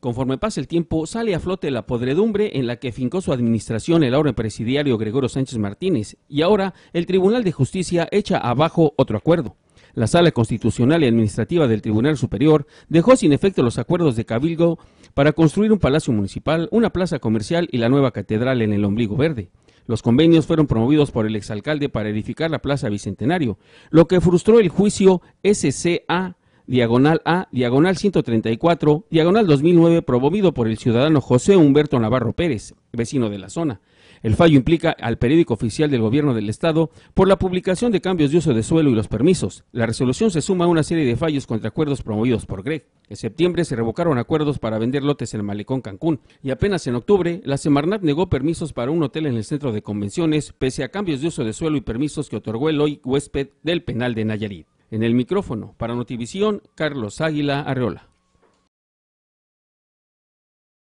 Conforme pasa el tiempo, sale a flote la podredumbre en la que fincó su administración el ahora presidiario Gregorio Sánchez Martínez, y ahora el Tribunal de Justicia echa abajo otro acuerdo. La Sala Constitucional y Administrativa del Tribunal Superior dejó sin efecto los acuerdos de Cabildo para construir un palacio municipal, una plaza comercial y la nueva catedral en el Ombligo Verde. Los convenios fueron promovidos por el exalcalde para edificar la Plaza Bicentenario, lo que frustró el juicio SCA diagonal A, diagonal 134, diagonal 2009, promovido por el ciudadano José Humberto Navarro Pérez, vecino de la zona. El fallo implica al periódico oficial del Gobierno del Estado por la publicación de cambios de uso de suelo y los permisos. La resolución se suma a una serie de fallos contra acuerdos promovidos por Greg. En septiembre se revocaron acuerdos para vender lotes en el Malecón Cancún y apenas en octubre la Semarnat negó permisos para un hotel en el centro de convenciones pese a cambios de uso de suelo y permisos que otorgó el hoy huésped del penal de Nayarit. En el micrófono, para Notivisión, Carlos Águila Arreola.